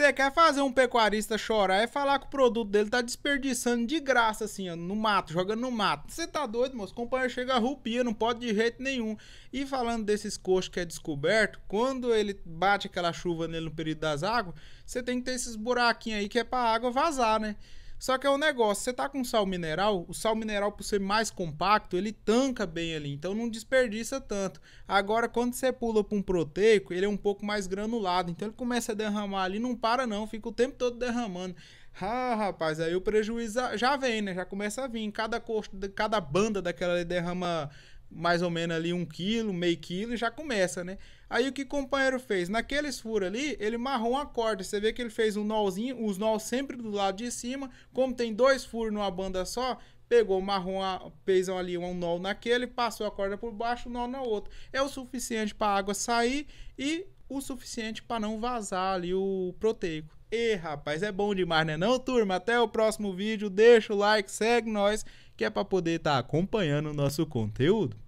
Você quer fazer um pecuarista chorar é falar que o produto dele tá desperdiçando de graça, assim, ó, no mato, jogando no mato. Você tá doido, moço? Companheiro chega a rupia, não pode de jeito nenhum. E falando desses coxos que é descoberto, quando ele bate aquela chuva nele no período das águas, você tem que ter esses buraquinhos aí que é pra água vazar, né? Só que é um negócio, você tá com sal mineral, o sal mineral por ser mais compacto, ele tanca bem ali, então não desperdiça tanto. Agora quando você pula para um proteico, ele é um pouco mais granulado, então ele começa a derramar ali, não para não, fica o tempo todo derramando. Ah, rapaz, aí o prejuízo já vem, né? Já começa a vir. Cada, costo, cada banda daquela derrama mais ou menos ali um quilo, meio quilo, e já começa, né? Aí o que o companheiro fez? Naqueles furos ali, ele marrou uma corda. Você vê que ele fez um nozinho, os nós sempre do lado de cima. Como tem dois furos numa banda só, pegou, marrom, fez ali um nó naquele, passou a corda por baixo, um nó na outra. É o suficiente para a água sair e o suficiente para não vazar ali o proteico. E rapaz, é bom demais, né? Não, turma? Até o próximo vídeo. Deixa o like, segue nós que é para poder estar tá acompanhando o nosso conteúdo.